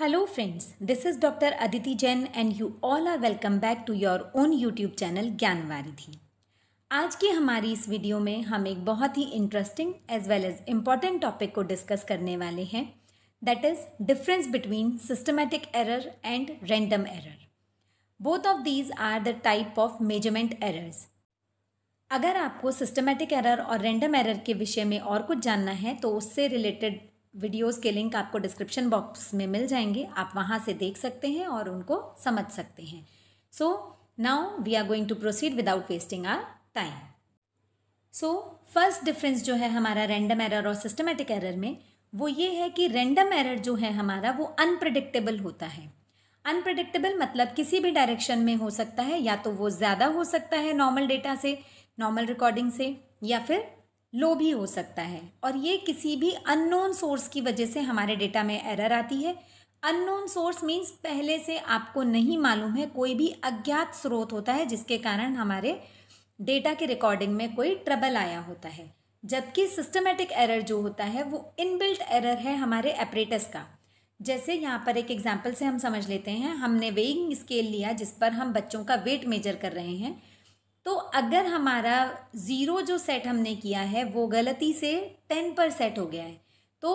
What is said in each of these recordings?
Hello friends this is doctor Aditi Jain and you all are welcome back to your own YouTube channel Gyan Varidhi आज की हमारी इस video में हम एक बहुत ही interesting as well as important topic को डिस्कस करने वाले हैं that is difference between systematic error and random error both of these are the type of measurement errors अगर आपको सिस्टमैटिक एरर और रेंडम एरर के विषय में और कुछ जानना है तो उससे रिलेटेड वीडियोस के लिंक आपको डिस्क्रिप्शन बॉक्स में मिल जाएंगे आप वहाँ से देख सकते हैं और उनको समझ सकते हैं so now we are going to proceed without wasting our time so first difference जो है हमारा रैंडम एरर और सिस्टमेटिक एरर में वो ये है कि रैंडम एरर जो है हमारा वो अनप्रडिक्टेबल होता है अनप्रडिक्टेबल मतलब किसी भी डायरेक्शन में हो सकता है या तो वो ज़्यादा हो सकता है नॉर्मल डेटा से नॉर्मल रिकॉर्डिंग से या फिर लो भी हो सकता है और ये किसी भी अननोन सोर्स की वजह से हमारे डेटा में एरर आती है अननोन सोर्स मीन्स पहले से आपको नहीं मालूम है कोई भी अज्ञात स्रोत होता है जिसके कारण हमारे डेटा के रिकॉर्डिंग में कोई ट्रबल आया होता है जबकि सिस्टमेटिक एरर जो होता है वो इनबिल्ट एरर है हमारे एपरेटस का जैसे यहाँ पर एक एग्जाम्पल से हम समझ लेते हैं हमने वेइंग स्केल लिया जिस पर हम बच्चों का वेट मेजर कर रहे हैं तो अगर हमारा ज़ीरो जो सेट हमने किया है वो गलती से टेन पर सेट हो गया है तो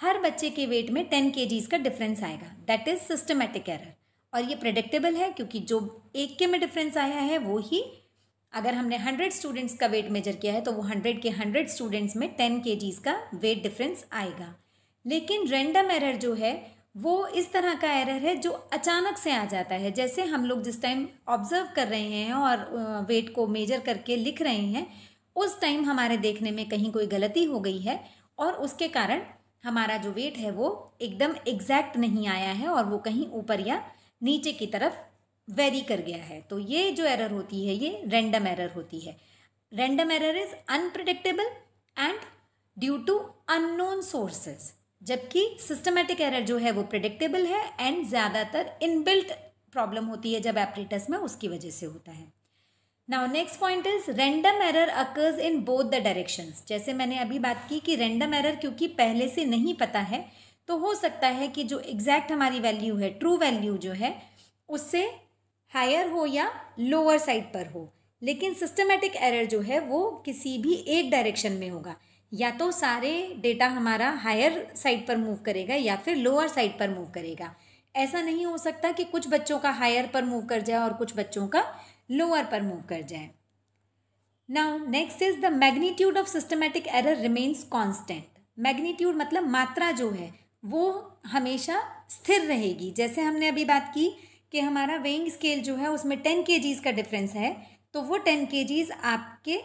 हर बच्चे के वेट में टेन के का डिफरेंस आएगा दैट इज़ सिस्टमेटिक एरर और ये प्रडिक्टेबल है क्योंकि जो एक के में डिफरेंस आया है वो ही अगर हमने हंड्रेड स्टूडेंट्स का वेट मेजर किया है तो वो हंड्रेड के हंड्रेड स्टूडेंट्स में टेन के का वेट डिफरेंस आएगा लेकिन रेंडम एरर जो है वो इस तरह का एरर है जो अचानक से आ जाता है जैसे हम लोग जिस टाइम ऑब्जर्व कर रहे हैं और वेट को मेजर करके लिख रहे हैं उस टाइम हमारे देखने में कहीं कोई गलती हो गई है और उसके कारण हमारा जो वेट है वो एकदम एग्जैक्ट नहीं आया है और वो कहीं ऊपर या नीचे की तरफ वेरी कर गया है तो ये जो एरर होती है ये रेंडम एरर होती है random error is unpredictable and due to unknown sources जबकि सिस्टमेटिक एरर जो है वो प्रिडिक्टेबल है एंड ज़्यादातर इनबिल्ट प्रॉब्लम होती है जब एपरेटस में उसकी वजह से होता है now next point is random error occurs in both the directions जैसे मैंने अभी बात की कि रेंडम एरर क्योंकि पहले से नहीं पता है तो हो सकता है कि जो एग्जैक्ट हमारी वैल्यू है ट्रू वैल्यू जो है उससे हायर हो या लोअर साइड पर हो लेकिन सिस्टमेटिक एरर जो है वो किसी भी एक डायरेक्शन में होगा या तो सारे डेटा हमारा हायर साइड पर मूव करेगा या फिर लोअर साइड पर मूव करेगा ऐसा नहीं हो सकता कि कुछ बच्चों का हायर पर मूव कर जाए और कुछ बच्चों का लोअर पर मूव कर जाए now next is the magnitude of systematic error remains constant magnitude मतलब मात्रा जो है वो हमेशा स्थिर रहेगी जैसे हमने अभी बात की कि हमारा वेइंग स्केल जो है उसमें टेन के का डिफरेंस है तो वो टेन के आपके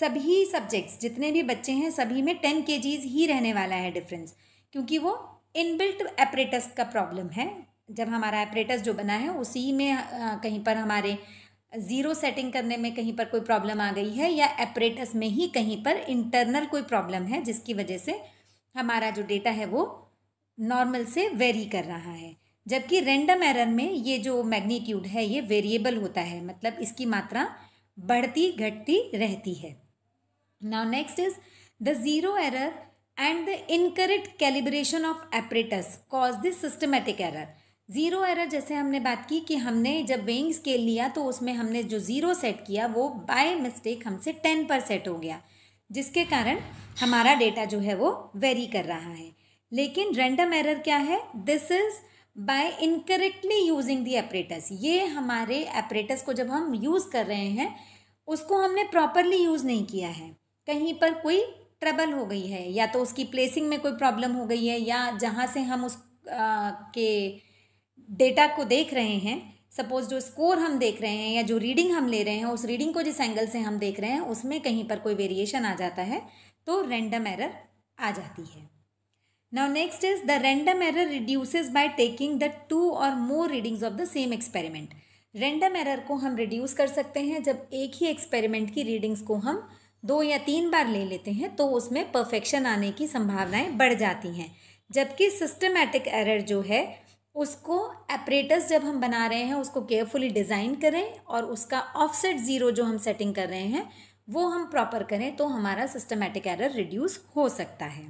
सभी सब्जेक्ट्स जितने भी बच्चे हैं सभी में टेन के ही रहने वाला है डिफरेंस क्योंकि वो इनबिल्ट एपरेटस का प्रॉब्लम है जब हमारा एपरेटस जो बना है उसी में कहीं पर हमारे ज़ीरो सेटिंग करने में कहीं पर कोई प्रॉब्लम आ गई है या एपरेटस में ही कहीं पर इंटरनल कोई प्रॉब्लम है जिसकी वजह से हमारा जो डेटा है वो नॉर्मल से वेरी कर रहा है जबकि रेंडम एरर में ये जो मैग्नीट्यूड है ये वेरिएबल होता है मतलब इसकी मात्रा बढ़ती घटती रहती है Now next is the zero error and the incorrect calibration of apparatus cause this systematic error. Zero error जैसे हमने बात की कि हमने जब वेइंग स्केल लिया तो उसमें हमने जो ज़ीरो सेट किया वो बाय मिस्टेक हमसे टेन पर सेट हो गया जिसके कारण हमारा डेटा जो है वो वेरी कर रहा है लेकिन रैंडम एरर क्या है this is by incorrectly using the apparatus ये हमारे एपरेटस को जब हम यूज़ कर रहे हैं उसको हमने प्रॉपरली यूज़ नहीं किया है कहीं पर कोई ट्रबल हो गई है या तो उसकी प्लेसिंग में कोई प्रॉब्लम हो गई है या जहाँ से हम उस आ, के डेटा को देख रहे हैं सपोज जो स्कोर हम देख रहे हैं या जो रीडिंग हम ले रहे हैं उस रीडिंग को जिस एंगल से हम देख रहे हैं उसमें कहीं पर कोई वेरिएशन आ जाता है तो रेंडम एरर आ जाती है now next is the random error reduces by taking the two or more readings of the same experiment random error को हम रिड्यूस कर सकते हैं जब एक ही एक्सपेरिमेंट की रीडिंग्स को हम दो या तीन बार ले लेते हैं तो उसमें परफेक्शन आने की संभावनाएं बढ़ जाती हैं जबकि सिस्टमेटिक एरर जो है उसको एपरेटस जब हम बना रहे हैं उसको केयरफुली डिज़ाइन करें और उसका ऑफसेट ज़ीरो जो हम सेटिंग कर रहे हैं वो हम प्रॉपर करें तो हमारा सिस्टमेटिक एरर रिड्यूस हो सकता है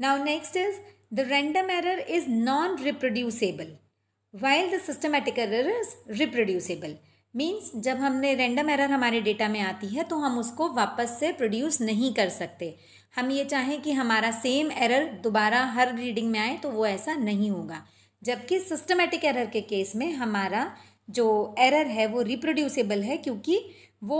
now next is the random error is non reproducible while the systematic error is reproducible means जब हमने रेंडम एरर हमारे डेटा में आती है तो हम उसको वापस से प्रोड्यूस नहीं कर सकते हम ये चाहें कि हमारा सेम एरर दोबारा हर रीडिंग में आए तो वो ऐसा नहीं होगा जबकि सिस्टमेटिक एरर के केस में हमारा जो एरर है वो रिप्रोड्यूसेबल है क्योंकि वो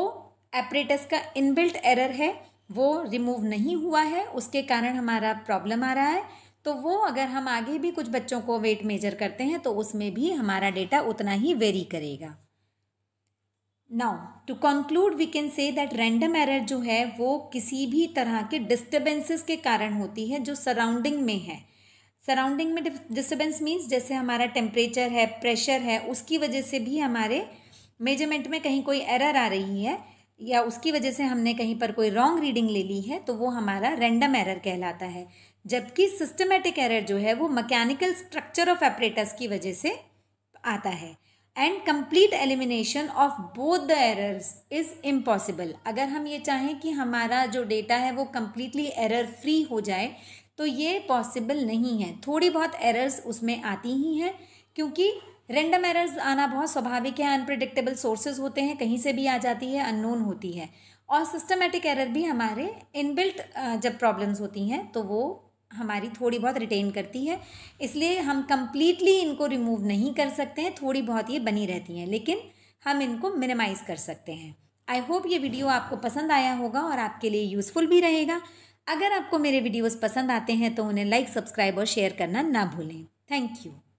एपरेटस का इनबिल्ट एरर है वो रिमूव नहीं हुआ है उसके कारण हमारा प्रॉब्लम आ रहा है तो वो अगर हम आगे भी कुछ बच्चों को वेट मेजर करते हैं तो उसमें भी हमारा डेटा उतना ही वेरी करेगा now to conclude we can say that random error जो है वो किसी भी तरह के डिस्टर्बेंसेस के कारण होती है जो सराउंडिंग में है सराउंडिंग में डिस्टर्बेंस मीन्स जैसे हमारा टेम्परेचर है प्रेशर है उसकी वजह से भी हमारे मेजरमेंट में कहीं कोई एरर आ रही है या उसकी वजह से हमने कहीं पर कोई रॉन्ग रीडिंग ले ली है तो वो हमारा रैंडम एरर कहलाता है जबकि सिस्टमेटिक एरर जो है वो मैकेनिकल स्ट्रक्चर ऑफ एपरेटस की वजह से आता है and complete elimination of both the errors is impossible अगर हम ये चाहें कि हमारा जो डेटा है वो कम्प्लीटली एरर फ्री हो जाए तो ये पॉसिबल नहीं है थोड़ी बहुत एरर्स उसमें आती ही हैं क्योंकि रेंडम एरर्स आना बहुत स्वाभाविक है अनप्रडिक्टेबल सोर्सेज होते हैं कहीं से भी आ जाती है अननोन होती है और सिस्टमेटिक एरर भी हमारे इनबिल्ट जब प्रॉब्लम्स होती हैं तो वो हमारी थोड़ी बहुत रिटेन करती है इसलिए हम कम्प्लीटली इनको रिमूव नहीं कर सकते हैं थोड़ी बहुत ये बनी रहती हैं लेकिन हम इनको मिनिमाइज़ कर सकते हैं आई होप ये वीडियो आपको पसंद आया होगा और आपके लिए यूज़फुल भी रहेगा अगर आपको मेरे वीडियोस पसंद आते हैं तो उन्हें लाइक सब्सक्राइब और शेयर करना ना भूलें थैंक यू